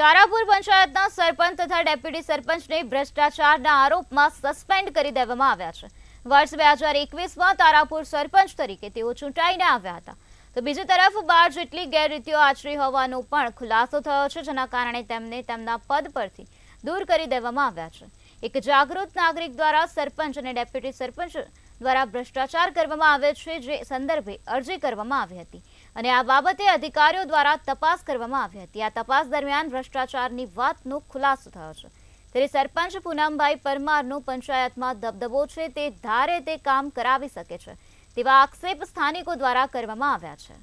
તારાપુર પંચાયતના સરપંચ તથા ડેપ્યુટી સરપંચને ભ્રષ્ટાચારના આરોપમાં સસ્પેન્ડ કરી દેવામાં આવ્યા છે વર્ષ બે હજાર એકવીસમાં તારાપુર સરપંચ તરીકે તેઓ ચૂંટાઈને આવ્યા હતા તો બીજી તરફ બાર જેટલી ગેરરીતિઓ આચરી હોવાનો પણ ખુલાસો થયો છે જેના કારણે તેમને તેમના પદ પરથી દૂર કરી દેવામાં આવ્યા છે એક જાગૃત નાગરિક દ્વારા સરપંચ અને ડેપ્યુટી સરપંચ દ્વારા ભ્રષ્ટાચાર કરવામાં આવે છે જે સંદર્ભે અરજી કરવામાં આવી હતી અને આ બાબતે અધિકારીઓ દ્વારા તપાસ કરવામાં આવી હતી આ તપાસ દરમિયાન ભ્રષ્ટાચારની વાતનો ખુલાસો થયો છે ત્યારે સરપંચ પૂનમભાઈ પરમારનો પંચાયતમાં દબદબો છે તે ધારે તે કામ કરાવી શકે છે તેવા આક્ષેપ સ્થાનિકો દ્વારા કરવામાં આવ્યા છે